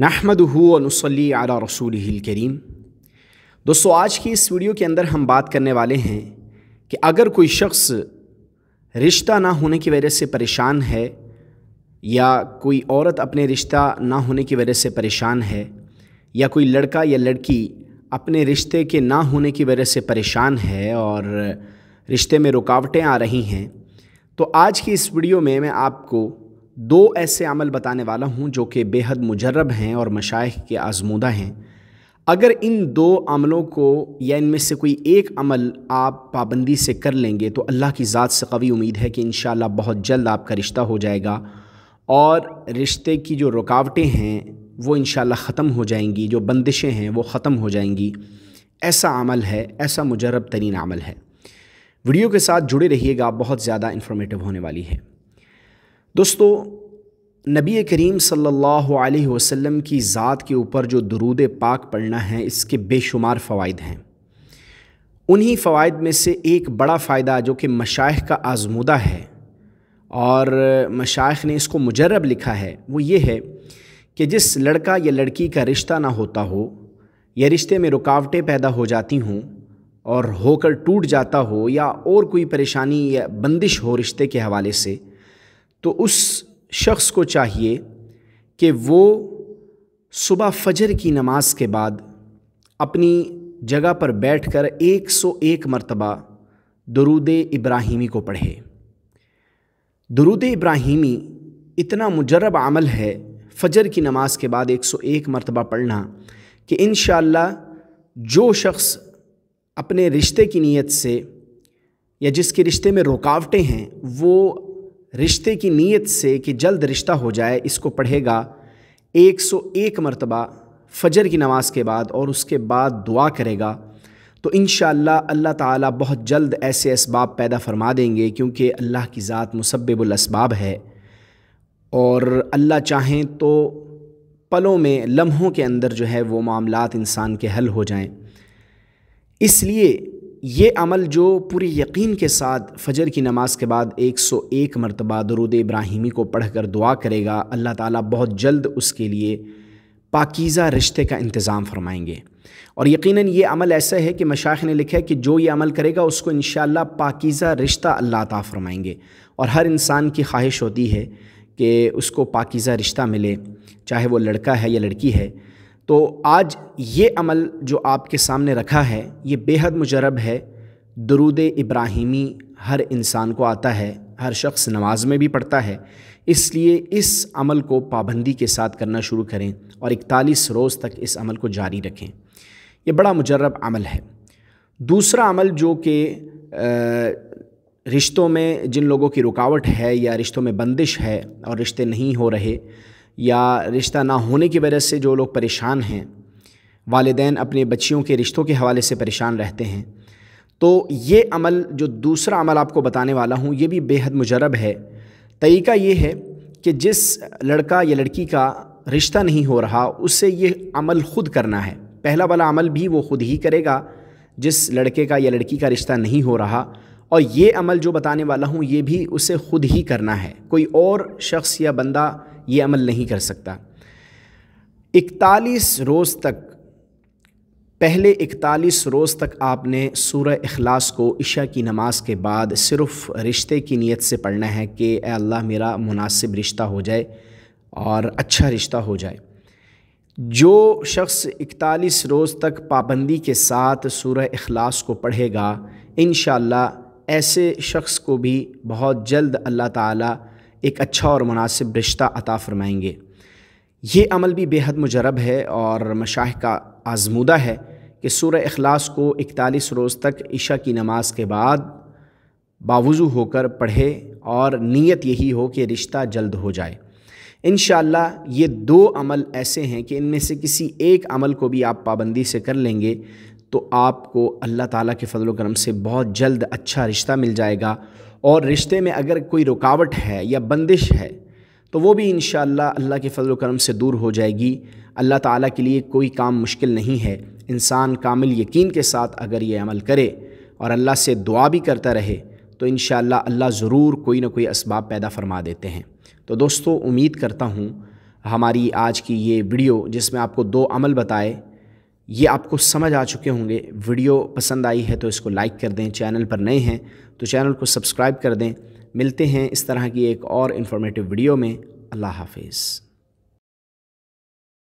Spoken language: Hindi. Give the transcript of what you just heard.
नहमद नसली आला रसूल करीम दोस्तों आज की इस वीडियो के अंदर हम बात करने वाले हैं कि अगर कोई शख्स रिश्ता ना होने की वजह से परेशान है या कोई औरत अपने रिश्ता ना होने की वजह से परेशान है या कोई लड़का या लड़की अपने रिश्ते के ना होने की वजह से परेशान है और रिश्ते में रुकावटें आ रही हैं तो आज की इस वीडियो में मैं आपको दो ऐसे अमल बताने वाला हूँ जो कि बेहद मुजरब हैं और मशाइ के आजमूदा हैं अगर इन दो अमलों को या इनमें से कोई एक अमल आप पाबंदी से कर लेंगे तो अल्लाह की ज़ात से कवी उम्मीद है कि इन बहुत जल्द आपका रिश्ता हो जाएगा और रिश्ते की जो रुकावटें हैं वो इन ख़त्म हो जाएंगी जो बंदिशें हैं वो ख़त्म हो जाएंगी ऐसा अमल है ऐसा मुजरब तरीन अमल है वीडियो के साथ जुड़े रहिएगा बहुत ज़्यादा इन्फॉर्मेटिव होने वाली है दोस्तों नबी करीम सल्लल्लाहु अलैहि वसल्लम की ज़ात के ऊपर जो दरूद पाक पढ़ना है इसके बेशुमार फ़वाद हैं उन्हीं फ़वाद में से एक बड़ा फ़ायदा जो कि मशाइ का आजमूदा है और मशाइ ने इसको मुजरब लिखा है वो ये है कि जिस लड़का या लड़की का रिश्ता ना होता हो या रिश्ते में रुकावटें पैदा हो जाती हों और होकर टूट जाता हो या और कोई परेशानी या बंदिश हो रिश्ते के हवाले से तो उस शख्स को चाहिए कि वो सुबह फजर की नमाज के बाद अपनी जगह पर बैठकर 101 मरतबा दरूद इब्राहिमी को पढ़े दरूद इब्राहिमी इतना मुजरब अमल है फ़जर की नमाज के बाद 101 मरतबा पढ़ना कि इन जो शख्स अपने रिश्ते की नीयत से या जिसके रिश्ते में रुकावटें हैं वो रिश्ते की नीयत से कि जल्द रिश्ता हो जाए इसको पढ़ेगा 101 मरतबा फजर की नमाज के बाद और उसके बाद दुआ करेगा तो इन अल्लाह ताला बहुत जल्द ऐसे इसबाब पैदा फरमा देंगे क्योंकि अल्लाह की ज़ात मुसब्बुलसबाब है और अल्लाह चाहें तो पलों में लम्हों के अंदर जो है वो मामला इंसान के हल हो जाएँ इसलिए ये अमल जो पूरी यकीन के साथ फ़जर की नमाज़ के बाद 101 मरतबा दरुद इब्राहिमी को पढ़ कर दुआ करेगा अल्लाह ताला बहुत जल्द उसके लिए पाकिज़ा रिश्ते का इंतज़ाम फरमाएंगे और यकीनन ये अमल ऐसा है कि मशाख ने लिखा है कि जो ये अमल करेगा उसको इन पाकिज़ा रिश्ता अल्लाह ता फरमाएंगे और हर इंसान की ख्वाहिश होती है कि उसको पाकिज़ा रिश्ता मिले चाहे वो लड़का है या लड़की है तो आज ये अमल जो आपके सामने रखा है ये बेहद मुजरब है दरूद इब्राहिमी हर इंसान को आता है हर शख्स नमाज में भी पढ़ता है इसलिए इस अमल को पाबंदी के साथ करना शुरू करें और इकतालीस रोज़ तक इस अमल को जारी रखें यह बड़ा मुजरब अमल है दूसरा अमल जो कि रिश्तों में जिन लोगों की रुकावट है या रिश्तों में बंदिश है और रिश्ते नहीं हो रहे या रिश्ता ना होने की वजह से जो लोग परेशान हैं वालदान अपने बच्चियों के रिश्तों के हवाले से परेशान रहते हैं तो ये अमल जो दूसरा अमल आपको बताने वाला हूँ ये भी बेहद मुजरब है तरीका ये है कि जिस लड़का या लड़की का रिश्ता नहीं हो रहा उससे ये अमल ख़ुद करना है पहला वाला अमल भी वो ख़ुद ही करेगा जिस लड़के का या लड़की का रिश्ता नहीं हो रहा और ये अमल जो बताने वाला हूँ ये भी उसे ख़ुद ही करना है कोई और शख्स या बंदा ये अमल नहीं कर सकता इकतालीस रोज़ तक पहले इकतालीस रोज़ तक आपने सूर अखलास को इशा की नमाज के बाद सिर्फ़ रिश्ते की नीयत से पढ़ना है कि अल्लाह मेरा मुनासिब रिश्ता हो जाए और अच्छा रिश्ता हो जाए जो शख्स इकतालीस रोज़ तक पाबंदी के साथ सूर अखलास को पढ़ेगा इन ऐसे शख्स को भी बहुत जल्द अल्लाह ताला एक अच्छा और मुनासिब रिश्ता अता फ़रमाएँगे ये अमल भी बेहद मुजरब है और मशाह का आजमूदा है कि सूर्य अखलास को इकतालीस रोज़ तक इशा की नमाज के बाद बावजू होकर पढ़े और नीयत यही हो कि रिश्ता जल्द हो जाए इन ये दो अमल ऐसे हैं कि इनमें से किसी एक अमल को भी आप पाबंदी से कर लेंगे तो आपको अल्लाह ताला के फजल करम से बहुत जल्द अच्छा रिश्ता मिल जाएगा और रिश्ते में अगर कोई रुकावट है या बंदिश है तो वो भी इन अल्लाह के फजल करम से दूर हो जाएगी अल्लाह ताला के लिए कोई काम मुश्किल नहीं है इंसान कामिल यकीन के साथ अगर ये अमल करे और अल्लाह से दुआ भी करता रहे तो इन अल्लाह ज़रूर कोई ना कोई इसबाब पैदा फरमा देते हैं तो दोस्तों उम्मीद करता हूँ हमारी आज की ये वीडियो जिसमें आपको दो अमल बताए ये आपको समझ आ चुके होंगे वीडियो पसंद आई है तो इसको लाइक कर दें चैनल पर नए हैं तो चैनल को सब्सक्राइब कर दें मिलते हैं इस तरह की एक और इन्फॉर्मेटिव वीडियो में अल्लाह हाफिज़